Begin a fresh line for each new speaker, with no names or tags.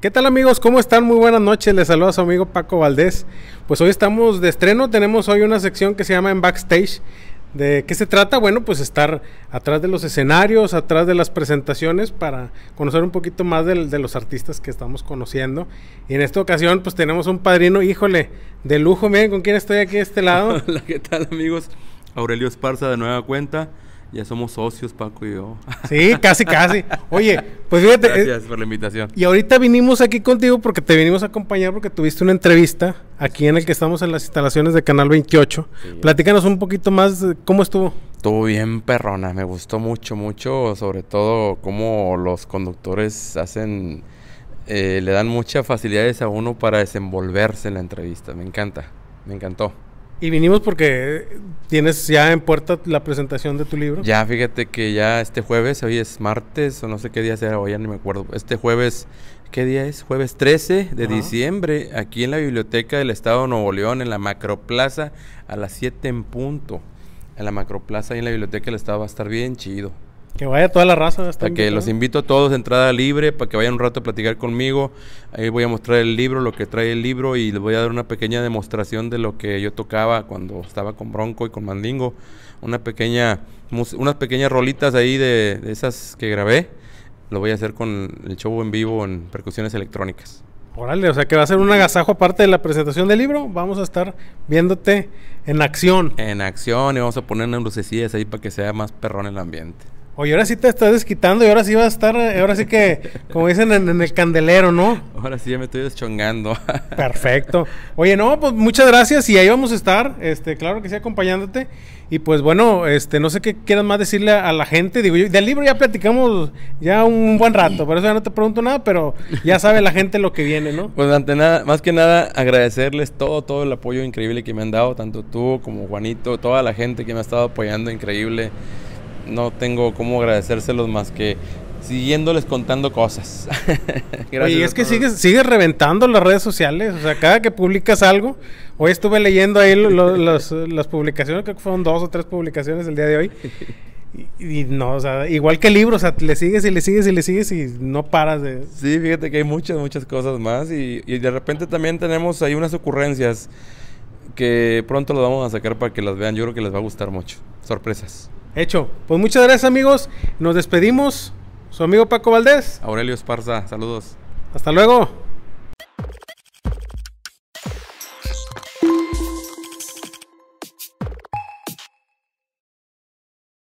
¿Qué tal amigos? ¿Cómo están? Muy buenas noches. Les saluda su amigo Paco Valdés. Pues hoy estamos de estreno. Tenemos hoy una sección que se llama En Backstage. ¿De qué se trata? Bueno, pues estar atrás de los escenarios, atrás de las presentaciones para conocer un poquito más de, los artistas que estamos conociendo. Y en esta ocasión pues tenemos un padrino, híjole, de lujo. Miren con quién estoy aquí de este lado. Hola, ¿qué tal
amigos? Aurelio Esparza de Nueva Cuenta. Ya somos socios, Paco y yo.
Sí, casi, casi. Oye, pues fíjate. Eh, Gracias por la invitación. Y ahorita vinimos aquí contigo porque te vinimos a acompañar porque tuviste una entrevista aquí en el que estamos en las instalaciones de Canal 28. Platícanos un poquito más cómo estuvo.
Estuvo bien perrona, me gustó mucho, mucho, sobre todo cómo los conductores hacen, eh, le dan muchas facilidades a uno para desenvolverse en la entrevista, me encanta, me encantó.
Y vinimos porque tienes ya en puerta la presentación de tu libro.
Ya, fíjate que ya este jueves, hoy es martes o no sé qué día será, hoy ya ni me acuerdo. Este jueves, ¿qué día es? Jueves 13 de diciembre, aquí en la Biblioteca del Estado de Nuevo León, en la Macroplaza, a las 7 en punto. En la Macroplaza y en la Biblioteca del Estado va a estar bien chido.
Que vaya toda la raza. Hasta que los
invito a todos, entrada libre, para que vayan un rato a platicar conmigo. Ahí voy a mostrar el libro, lo que trae el libro, y les voy a dar una pequeña demostración de lo que yo tocaba cuando estaba con Bronco y con Mandingo. Una pequeña, unas pequeñas rolitas ahí de, esas que grabé. Lo voy a hacer con el show en vivo en percusiones electrónicas.
Órale, o sea que va a ser un agasajo aparte de la presentación del libro. Vamos a estar viéndote en acción. En
acción y vamos a poner unas lucecillas ahí para que sea más perrón el ambiente.
Oye, ahora sí te estás desquitando y ahora sí vas a estar, eh, ahora sí que, como dicen en, el candelero, ¿no?
Ahora sí ya me estoy deschongando.
Perfecto. Oye, no, pues muchas gracias y ahí vamos a estar, este, claro que sí, acompañándote. Y pues bueno, este, no sé qué quieras más decirle a, la gente. Digo, del libro ya platicamos ya un buen rato, por eso ya no te pregunto nada, pero ya sabe la gente lo que viene, ¿no? Pues ante
nada, más que nada, agradecerles todo, todo el apoyo increíble que me han dado, tanto tú como Juanito, toda la gente que me ha estado apoyando, increíble no tengo cómo agradecérselos más que siguiéndoles contando cosas. y es que sigues,
sigues reventando las redes sociales. O sea, cada que publicas algo, hoy estuve leyendo ahí los, las publicaciones, creo que fueron dos o tres publicaciones el día de hoy. Y, no, o sea, igual que libros, o sea, le sigues y le sigues y le sigues y no paras de...
Sí, fíjate que hay muchas, muchas cosas más y, y de repente también tenemos ahí unas ocurrencias que pronto las vamos a sacar para que las vean, yo creo que les va a gustar mucho. Sorpresas.
Hecho. Pues muchas gracias, amigos. Nos despedimos. Su amigo Paco Valdés. Aurelio Esparza, saludos. Hasta luego.